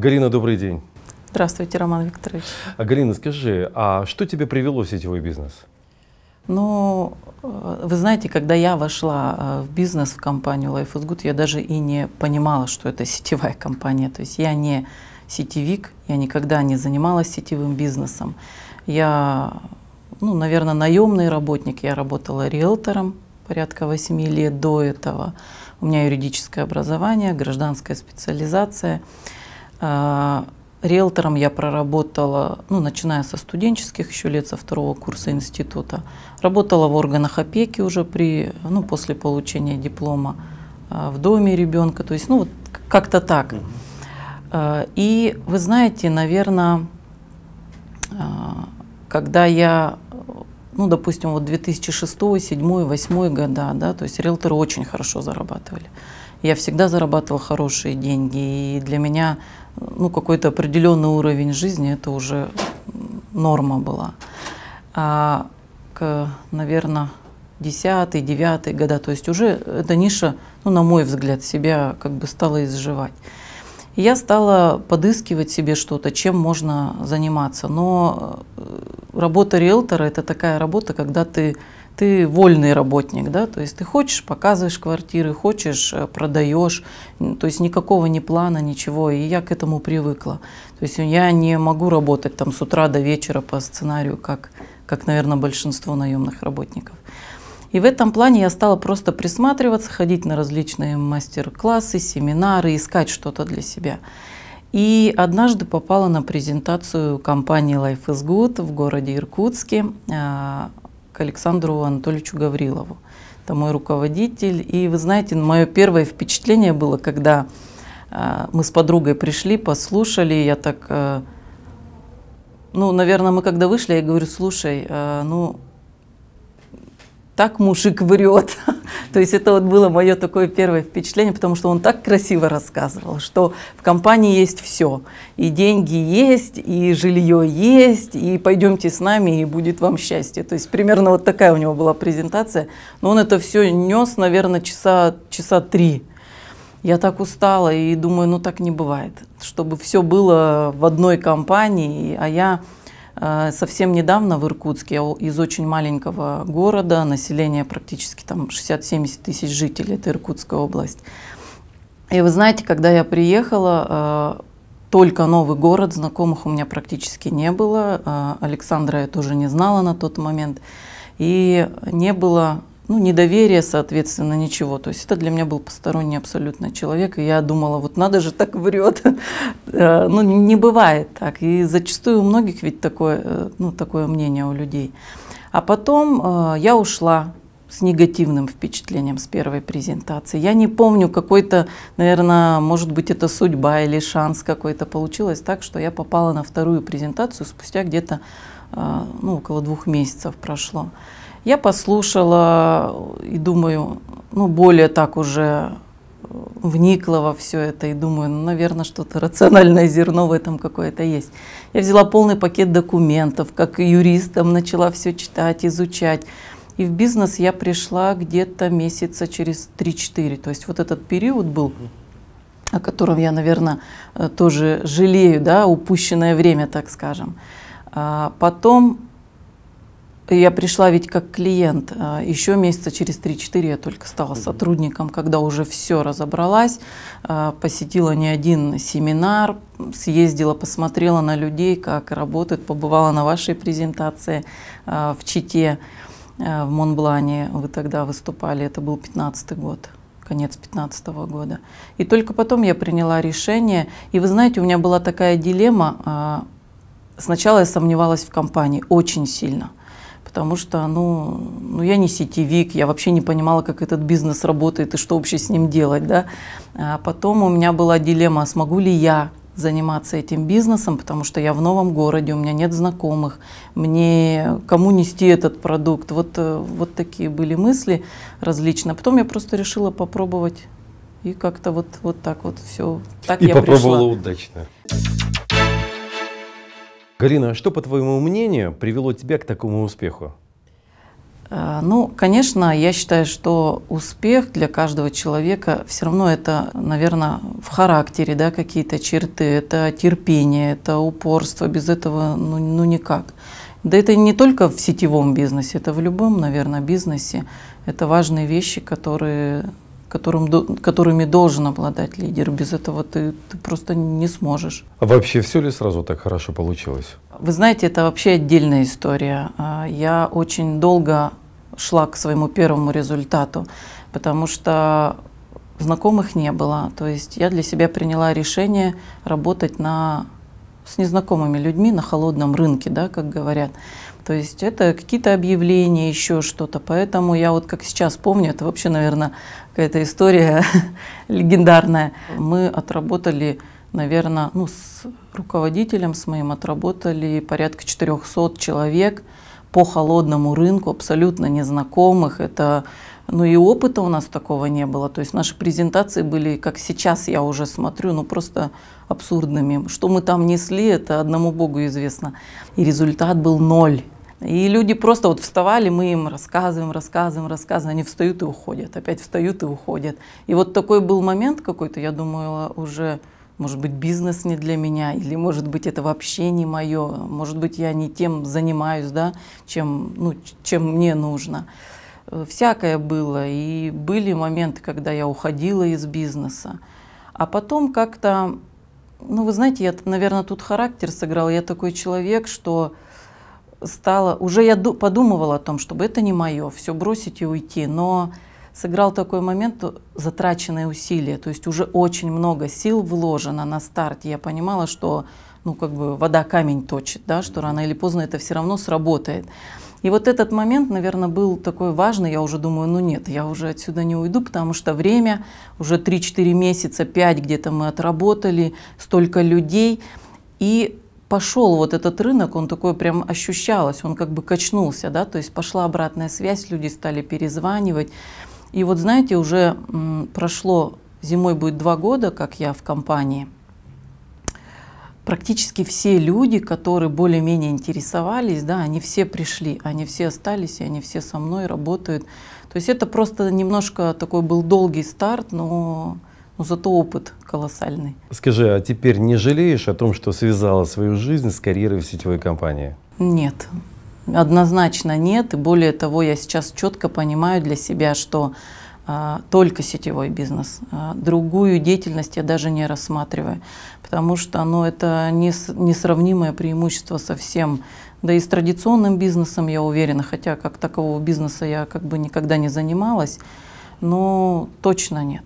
Галина, добрый день. Здравствуйте, Роман Викторович. А, Галина, скажи, а что тебе привело в сетевой бизнес? Ну, э, вы знаете, когда я вошла э, в бизнес, в компанию Life is Good, я даже и не понимала, что это сетевая компания. То есть я не сетевик, я никогда не занималась сетевым бизнесом. Я, ну, наверное, наемный работник, я работала риэлтором порядка 8 лет до этого. У меня юридическое образование, гражданская специализация. А, риэлтором я проработала, ну, начиная со студенческих еще лет, со второго курса института. Работала в органах опеки уже при, ну, после получения диплома а, в доме ребенка. То есть, ну, вот как-то так. А, и вы знаете, наверное, когда я, ну, допустим, вот 2006, 2007, 2008 года, да, то есть риэлторы очень хорошо зарабатывали. Я всегда зарабатывала хорошие деньги, и для меня ну, какой-то определенный уровень жизни, это уже норма была. А к, наверное, десятый девятый года, то есть уже эта ниша, ну, на мой взгляд, себя как бы стала изживать. И я стала подыскивать себе что-то, чем можно заниматься. Но э, работа риэлтора – это такая работа, когда ты ты вольный работник, да, то есть ты хочешь, показываешь квартиры, хочешь, э, продаешь, то есть никакого ни плана, ничего, и я к этому привыкла. То есть я не могу работать там с утра до вечера по сценарию, как, как наверное, большинство наемных работников. И в этом плане я стала просто присматриваться, ходить на различные мастер-классы, семинары, искать что-то для себя. И однажды попала на презентацию компании Life is Good в городе Иркутске. А, Александру Анатольевичу Гаврилову. Это мой руководитель. И вы знаете, мое первое впечатление было, когда а, мы с подругой пришли, послушали, я так... Э, ну, наверное, мы когда вышли, я говорю, слушай, э, ну, так мужик врет. То есть это вот было мое такое первое впечатление, потому что он так красиво рассказывал, что в компании есть все. И деньги есть, и жилье есть, и пойдемте с нами, и будет вам счастье. То есть примерно вот такая у него была презентация. Но он это все нес, наверное, часа, часа три. Я так устала и думаю, ну так не бывает, чтобы все было в одной компании, а я Э, совсем недавно в Иркутске из очень маленького города, население практически там 60-70 тысяч жителей, это Иркутская область. И вы знаете, когда я приехала, э, только новый город, знакомых у меня практически не было. Э, Александра я тоже не знала на тот момент. И не было ну, недоверие, соответственно, ничего. То есть это для меня был посторонний абсолютно человек, и я думала, вот надо же, так врет. Э, ну, не бывает так. И зачастую у многих ведь такое, э, ну, такое мнение у людей. А потом э, я ушла с негативным впечатлением с первой презентации. Я не помню какой-то, наверное, может быть, это судьба или шанс какой-то. Получилось так, что я попала на вторую презентацию спустя где-то а, ну, около двух месяцев прошло. Я послушала и думаю, ну, более так уже э, вникла во все это и думаю, ну, наверное, что-то рациональное зерно в этом какое-то есть. Я взяла полный пакет документов, как юристом начала все читать, изучать. И в бизнес я пришла где-то месяца через 3-4. То есть вот этот период был, о котором я, наверное, э, тоже жалею, да, упущенное время, так скажем. А, потом я пришла ведь как клиент, а, еще месяца через 3-4 я только стала сотрудником, когда уже все разобралась, а, посетила не один семинар, съездила, посмотрела на людей, как работают, побывала на вашей презентации в Чите, в Монблане, вы тогда выступали, это был 15 год конец 2015 года. И только потом я приняла решение. И вы знаете, у меня была такая дилемма, Сначала я сомневалась в компании очень сильно, потому что, ну, ну, я не сетевик, я вообще не понимала, как этот бизнес работает и что вообще с ним делать, да. А потом у меня была дилемма, смогу ли я заниматься этим бизнесом, потому что я в новом городе, у меня нет знакомых, мне кому нести этот продукт. Вот, э, вот такие были мысли различные. Потом я просто решила попробовать и как-то вот, вот так вот все. Так и я попробовала пришла. удачно. Карина, а что, по твоему мнению, привело тебя к такому успеху? Э, ну, конечно, я считаю, что успех для каждого человека все равно это, наверное, в характере, да, какие-то черты, это терпение, это упорство, без этого ну, ну никак. Да это не только в сетевом бизнесе, это в любом, наверное, бизнесе. Это важные вещи, которые которым, которыми должен обладать лидер. Без этого ты, ты просто не сможешь. А вообще все ли сразу так хорошо получилось? Вы знаете, это вообще отдельная история. А, я очень долго шла к своему первому результату, потому что знакомых не было. То есть я для себя приняла решение работать на с незнакомыми людьми на холодном рынке, да, как говорят. То есть это какие-то объявления, еще что-то. Поэтому я вот как сейчас помню, это вообще, наверное, какая-то история легендарная. Мы отработали наверное, ну, с руководителем, с моим отработали порядка 400 человек по холодному рынку абсолютно незнакомых. Это, ну и опыта у нас такого не было. То есть наши презентации были, как сейчас я уже смотрю, ну просто абсурдными. Что мы там несли, это одному Богу известно. И результат был ноль. И люди просто вот вставали, мы им рассказываем, рассказываем, рассказываем, они встают и уходят, опять встают и уходят. И вот такой был момент какой-то, я думаю уже может быть, бизнес не для меня, или, может быть, это вообще не мое, может быть, я не тем занимаюсь, да, чем, ну, чем мне нужно. Э, всякое было, и были моменты, когда я уходила из бизнеса. А потом как-то, ну, вы знаете, я, наверное, тут характер сыграл. я такой человек, что стала, уже я подумывала о том, чтобы это не мое, все бросить и уйти, но сыграл такой момент э, затраченные усилия то есть уже очень много сил вложено на старт Я понимала, что ну как бы вода камень точит, да, что рано или поздно это все равно сработает. И вот этот момент, наверное, был такой важный. Я уже думаю, ну нет, я уже отсюда не уйду, потому что время, уже 3-4 месяца, 5 где-то мы отработали, столько людей. И пошел вот этот рынок, он такой прям ощущалось, он как бы качнулся, да, то есть пошла обратная связь, люди стали перезванивать. И вот, знаете, уже прошло, зимой будет два года, как я в компании. Практически все люди, которые более-менее интересовались, да, они все пришли, они все остались, и они все со мной работают. То есть это просто немножко такой был долгий старт, но но зато опыт колоссальный. Скажи, а теперь не жалеешь о том, что связала свою жизнь с карьерой в сетевой компании? Нет, Однозначно нет. И более того, я сейчас четко понимаю для себя, что а, только сетевой бизнес. А, другую деятельность я даже не рассматриваю, потому что ну, это нес, несравнимое преимущество совсем. Да и с традиционным бизнесом, я уверена, хотя как такового бизнеса я как бы никогда не занималась, но точно нет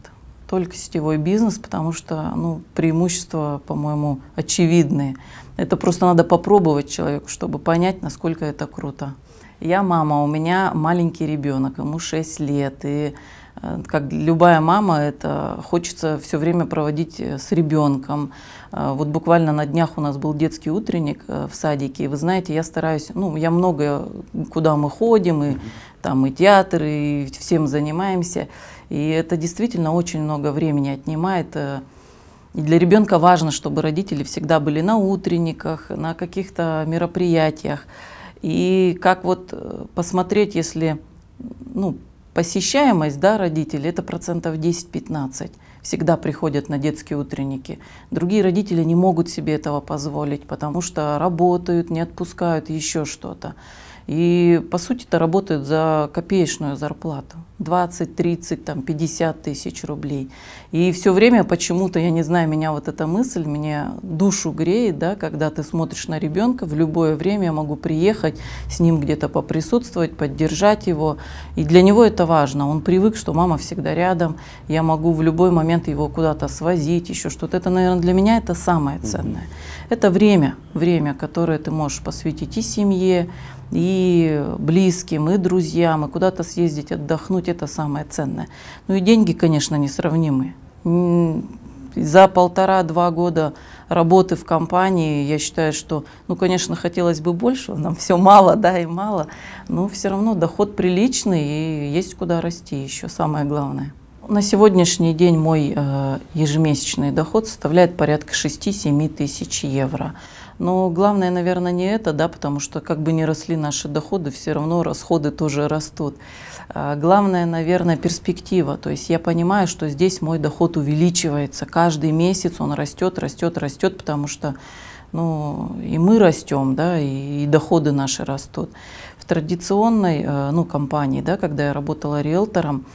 только сетевой бизнес, потому что ну, преимущества, по-моему, очевидные. Это просто надо попробовать человеку, чтобы понять, насколько это круто. Я мама, у меня маленький ребенок, ему 6 лет, и Э, как любая мама, это хочется все время проводить э, с ребенком. Э, вот буквально на днях у нас был детский утренник в садике, и вы знаете, я стараюсь, ну, я много, куда мы ходим, и там и театр, и всем занимаемся, и это действительно очень много времени отнимает. И для ребенка важно, чтобы родители всегда были на утренниках, на каких-то мероприятиях. И как вот посмотреть, если ну, Посещаемость да, родителей – это процентов 10-15. Всегда приходят на детские утренники. Другие родители не могут себе этого позволить, потому что работают, не отпускают, еще что-то. И, по сути это работают за копеечную зарплату. 20, 30, там, 50 тысяч рублей. И все время почему-то, я не знаю, меня вот эта мысль, меня душу греет, да, когда ты смотришь на ребенка, в любое время я могу приехать, с ним где-то поприсутствовать, поддержать его. И для него это важно. Он привык, что мама всегда рядом, я могу в любой момент его куда-то свозить, еще что-то. Это, наверное, для меня это самое ценное. Это время, время, которое ты можешь посвятить и семье, и близким, и друзьям, и куда-то съездить, отдохнуть – это самое ценное. Ну и деньги, конечно, несравнимы. За полтора-два года работы в компании я считаю, что, ну, конечно, хотелось бы больше, нам все мало, да, и мало, но все равно доход приличный и есть куда расти еще, самое главное. На сегодняшний день мой э, ежемесячный доход составляет порядка 6-7 тысяч евро. Но главное, наверное, не это, да, потому что как бы не росли наши доходы, все равно расходы тоже растут. А, главное, наверное, перспектива. То есть я понимаю, что здесь мой доход увеличивается. Каждый месяц он растет, растет, растет, потому что ну, и мы растем, да, и, и доходы наши растут. В традиционной э, ну, компании, да, когда я работала риэлтором,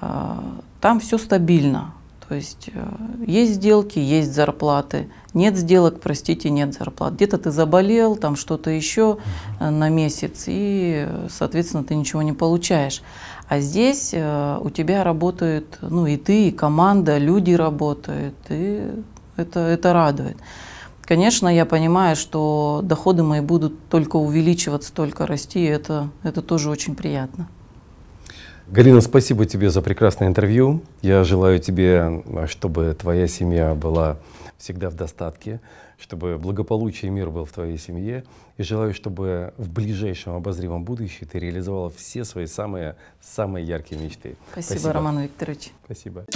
а, там все стабильно. То есть э, есть сделки, есть зарплаты. Нет сделок, простите, нет зарплат. Где-то ты заболел, там что-то еще э, на месяц, и, соответственно, ты ничего не получаешь. А здесь э, у тебя работают, ну и ты, и команда, люди работают, и это, это радует. Конечно, я понимаю, что доходы мои будут только увеличиваться, только расти, и это, это тоже очень приятно. Галина, спасибо тебе за прекрасное интервью. Я желаю тебе, а, чтобы твоя семья была всегда в достатке, чтобы благополучие и мир был в твоей семье. И желаю, чтобы в ближайшем обозримом будущем ты реализовала все свои самые, самые яркие мечты. Спасибо, спасибо. Роман Викторович. Спасибо.